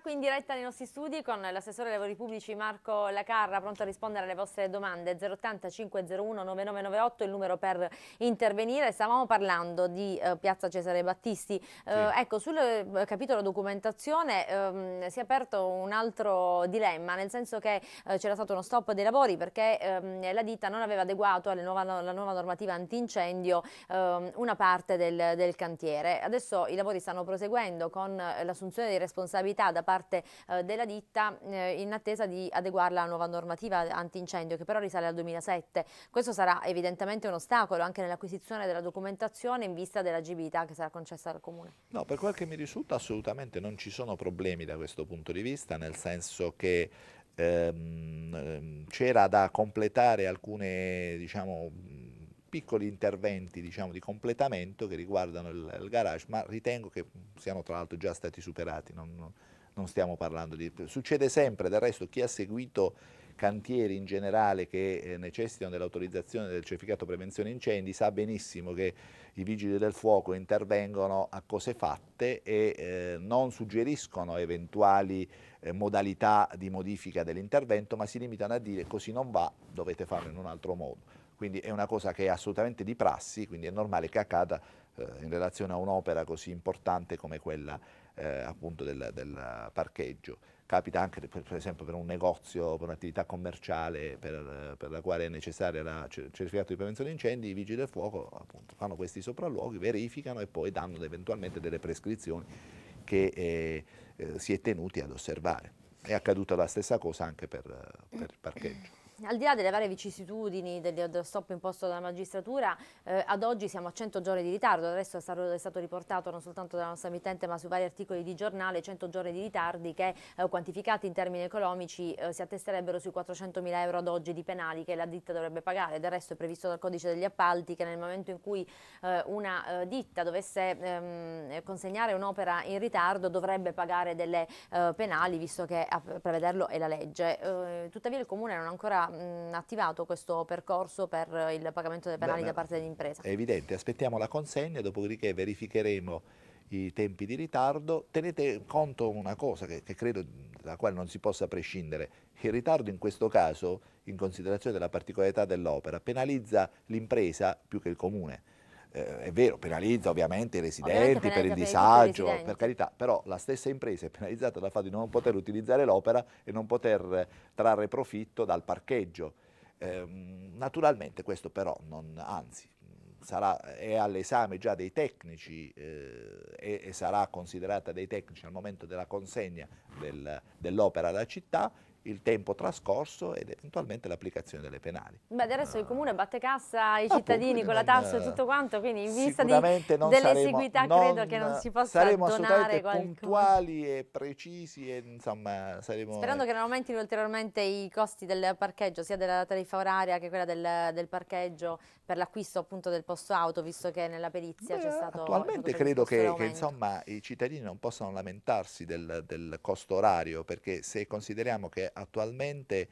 qui in diretta nei nostri studi con l'assessore dei lavori pubblici Marco Lacarra, pronto a rispondere alle vostre domande. 080 501 9998 il numero per intervenire. Stavamo parlando di eh, Piazza Cesare Battisti. Eh, sì. Eh, ecco, sul eh, capitolo documentazione ehm, si è aperto un altro dilemma, nel senso che eh, c'era stato uno stop dei lavori perché ehm, la ditta non aveva adeguato nuova, alla nuova normativa antincendio ehm, una parte del, del cantiere. Adesso i lavori stanno proseguendo con l'assunzione di responsabilità da parte eh, della ditta eh, in attesa di adeguarla alla nuova normativa antincendio che però risale al 2007. Questo sarà evidentemente un ostacolo anche nell'acquisizione della documentazione in vista dell'agibilità che sarà concessa al Comune. No, per quel che mi risulta assolutamente non ci sono problemi da questo punto di vista, nel senso che ehm, ehm, c'era da completare alcuni diciamo, piccoli interventi diciamo, di completamento che riguardano il, il, garage, ma ritengo che siano tra l'altro già stati superati. Non, non non stiamo parlando di... Succede sempre, del resto chi ha seguito cantieri in generale che eh, necessitano dell'autorizzazione del certificato prevenzione incendi sa benissimo che i vigili del fuoco intervengono a cose fatte e eh, non suggeriscono eventuali eh, modalità di modifica dell'intervento ma si limitano a dire così non va, dovete farlo in un altro modo. Quindi è una cosa che è assolutamente di prassi, quindi è normale che accada eh, in relazione a un'opera così importante come quella eh, appunto del, del parcheggio capita anche per, esempio per un negozio, per un'attività commerciale per, per, la quale è necessaria il certificato di prevenzione incendi, i vigili del fuoco appunto, fanno questi sopralluoghi, verificano e poi danno eventualmente delle prescrizioni che eh, eh, si è tenuti ad osservare. È accaduta la stessa cosa anche per, per il parcheggio al di là delle varie vicissitudini dello del stop imposto dalla magistratura, eh, ad oggi siamo a 100 giorni di ritardo, adesso è stato, è stato riportato non soltanto dalla nostra emittente ma su vari articoli di giornale 100 giorni di ritardi che eh, quantificati in termini economici eh, si attesterebbero sui 400 mila euro ad oggi di penali che la ditta dovrebbe pagare, del resto è previsto dal codice degli appalti che nel momento in cui eh, una eh, ditta dovesse ehm, consegnare un'opera in ritardo dovrebbe pagare delle eh, penali visto che a prevederlo è la legge. tuttavia il Comune non ha ancora mh, attivato questo percorso per il pagamento dei penali Beh, da parte dell'impresa. È evidente, aspettiamo la consegna, dopodiché verificheremo i tempi di ritardo, tenete conto una cosa che, che credo da quale non si possa prescindere, il ritardo in questo caso, in considerazione della particolarità dell'opera, penalizza l'impresa più che il comune eh, è vero, penalizza ovviamente i residenti ovviamente per il disagio, per, per carità, però la stessa impresa è penalizzata dal fatto di non poter utilizzare l'opera e non poter trarre profitto dal parcheggio. Eh, naturalmente questo però, non, anzi, sarà, è all'esame già dei tecnici eh, e, e, sarà considerata dai tecnici al momento della consegna del, dell'opera alla città il tempo trascorso ed eventualmente l'applicazione delle penali. Beh, adesso uh, il ah. comune batte cassa ai cittadini con la tassa e tutto quanto, quindi in vista dell'esiguità credo che non si possa saremo donare qualcosa. puntuali e precisi e insomma saremo... Sperando eh. che non aumentino ulteriormente i costi del parcheggio, sia della tariffa oraria che quella del, del parcheggio per l'acquisto appunto del posto auto, visto che nella perizia c'è stato... Attualmente credo che, che, insomma i cittadini non possano lamentarsi del, del costo orario, perché se consideriamo che attualmente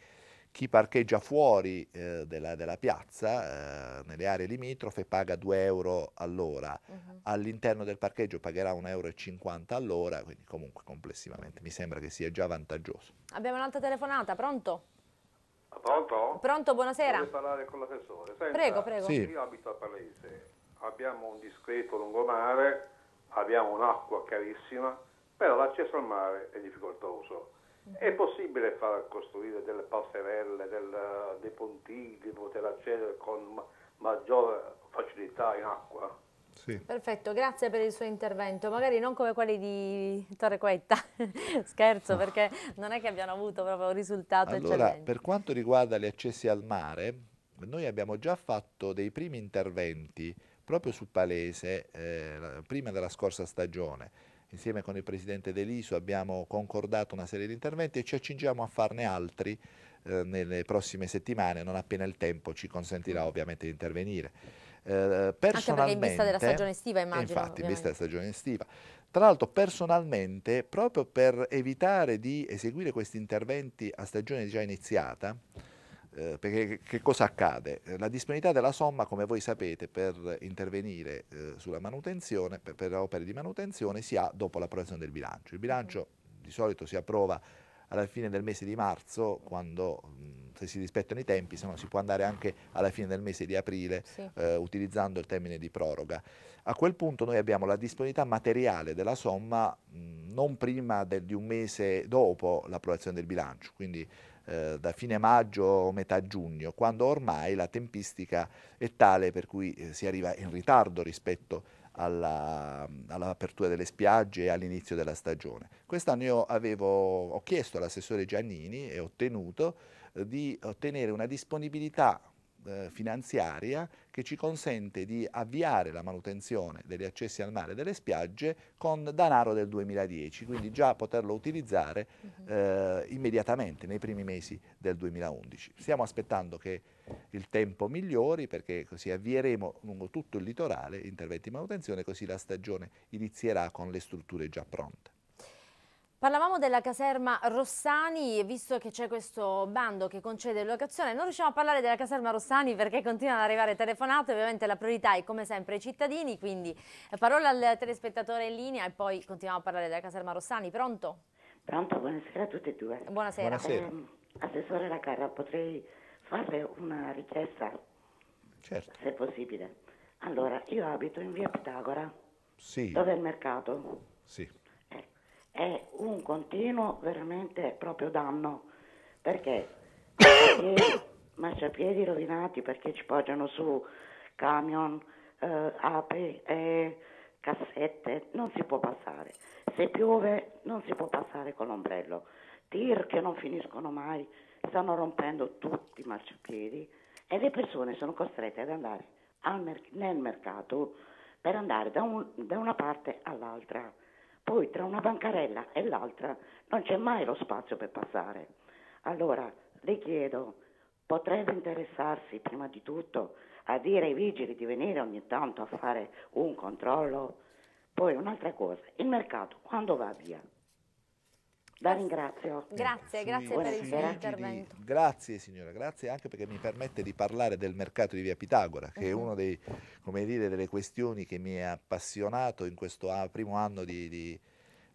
chi parcheggia fuori eh, della, della, piazza, eh, nelle aree limitrofe, paga 2 euro all'ora, uh-huh. all'interno del parcheggio pagherà 1,50 euro all'ora, quindi comunque complessivamente mi sembra che sia già vantaggioso. Abbiamo un'altra telefonata, pronto? Ah, pronto? Pronto, buonasera. Voglio parlare con l'assessore. Senta, prego, prego. Sì. Io abito a Palese, abbiamo un discreto lungomare, abbiamo un'acqua carissima, però l'accesso al mare è difficoltoso è possibile far costruire delle passerelle, del, dei pontili, di poter accedere con maggiore facilità in acqua? Sì. Perfetto, grazie per il suo intervento, magari non come quelli di Torrequetta, scherzo perché non è che abbiano avuto proprio un risultato allora, eccellente. Per quanto riguarda gli accessi al mare, noi abbiamo già fatto dei primi interventi proprio su Palese eh, prima della scorsa stagione insieme con il Presidente Deliso abbiamo concordato una serie di interventi e ci accingiamo a farne altri eh, nelle prossime settimane, non appena il tempo ci consentirà mm. ovviamente di intervenire. Eh, Anche perché in vista della stagione estiva immagino. Infatti, ovviamente. in vista della stagione estiva. Tra l'altro personalmente, proprio per evitare di eseguire questi interventi a stagione già iniziata, eh, perché che cosa accade? Eh, la disponibilità della somma, come voi sapete, per intervenire eh, sulla manutenzione, per, per opere di manutenzione, si ha dopo l'approvazione del bilancio. Il bilancio di solito si approva alla fine del mese di marzo, quando, mm, se si rispettano i tempi, se no si può andare anche alla fine del mese di aprile sì. eh, utilizzando il termine di proroga. A quel punto noi abbiamo la disponibilità materiale della somma mh, mm, non prima del, di un mese dopo l'approvazione del bilancio, quindi eh, da fine maggio o metà giugno, quando ormai la tempistica è tale per cui eh, si arriva in ritardo rispetto alla, all'apertura delle spiagge e all'inizio della stagione. Quest'anno io avevo, ho chiesto all'assessore Giannini e ottenuto eh, di ottenere una disponibilità eh, finanziaria che ci consente di avviare la manutenzione degli accessi al mare e delle spiagge con denaro del 2010, quindi già poterlo utilizzare mhm. eh, immediatamente nei primi mesi del 2011. Stiamo aspettando che il tempo migliori perché così avvieremo lungo tutto il litorale interventi di manutenzione, così la stagione inizierà con le strutture già pronte. Parlavamo della caserma Rossani, visto che c'è questo bando che concede locazione, non riusciamo a parlare della caserma Rossani perché continuano ad arrivare telefonate, ovviamente la priorità è come sempre i cittadini, quindi eh, parola al telespettatore in linea e poi continuiamo a parlare della caserma Rossani. Pronto? Pronto, buonasera a tutte e due. Buonasera. buonasera. Eh, assessore La Carra, potrei farle una richiesta? Certo. Se possibile. Allora, io abito in via Pitagora, sì. dove è il mercato. Sì è un continuo veramente proprio danno perché marciapiedi, marciapiedi rovinati perché ci poggiano su camion, eh, api e eh, cassette, non si può passare. Se piove non si può passare con l'ombrello. Tir che non finiscono mai, stanno rompendo tutti i marciapiedi e le persone sono costrette ad andare mer- nel mercato per andare da, un, da una parte all'altra poi tra una bancarella e l'altra non c'è mai lo spazio per passare. Allora le chiedo, potrebbe interessarsi prima di tutto a dire ai vigili di venire ogni tanto a fare un controllo? Poi un'altra cosa, il mercato quando va via? La ringrazio. Grazie, grazie Buona per il suo intervento. Grazie signora, grazie anche perché mi permette di parlare del mercato di via Pitagora, che uh -huh. è mhm. una delle questioni che mi ha appassionato in questo primo anno di, di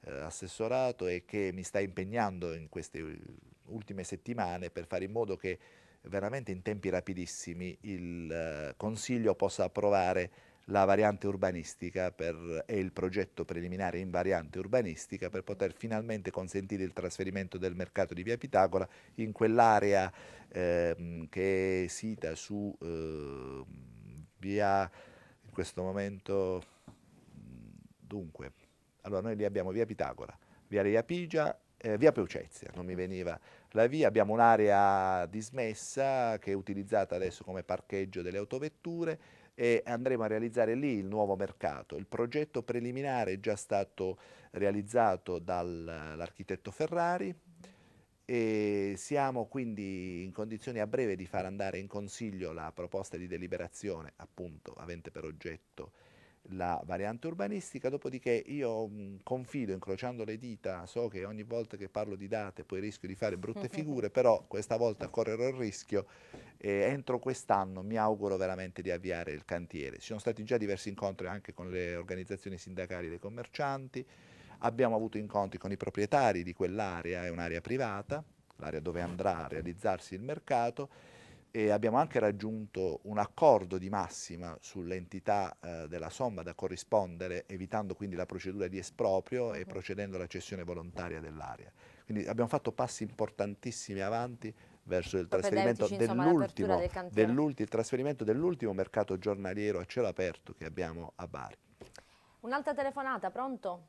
eh, assessorato e che mi sta impegnando in queste ultime settimane per fare in modo che veramente in tempi rapidissimi il eh, Consiglio possa approvare la variante urbanistica per, e il progetto preliminare in variante urbanistica per poter finalmente consentire il trasferimento del mercato di via Pitagora in quell'area ehm, che è sita su eh, via in questo momento dunque allora noi lì abbiamo via Pitagora via Reia Pigia eh, via Peucezia non mi veniva la via abbiamo un'area dismessa che è utilizzata adesso come parcheggio delle autovetture e andremo a realizzare lì il nuovo mercato. Il progetto preliminare è già stato realizzato dall'architetto Ferrari e siamo quindi in condizioni a breve di far andare in consiglio la proposta di deliberazione appunto avente per oggetto la variante urbanistica, dopodiché io mh, mm, confido, incrociando le dita, so che ogni volta che parlo di date poi rischio di fare brutte figure, però questa volta correrò il rischio e entro quest'anno mi auguro veramente di avviare il cantiere. Ci sono stati già diversi incontri anche con le organizzazioni sindacali dei commercianti, abbiamo avuto incontri con i proprietari di quell'area, è un'area privata, l'area dove andrà a realizzarsi il mercato, e abbiamo anche raggiunto un accordo di massima sull'entità eh, della somma da corrispondere, evitando quindi la procedura di esproprio e mhm. procedendo alla cessione volontaria dell'area. Quindi abbiamo fatto passi importantissimi avanti verso il trasferimento dell'ultimo, del del trasferimento dell'ultimo mercato giornaliero a cielo aperto che abbiamo a Bari. Un'altra telefonata, pronto?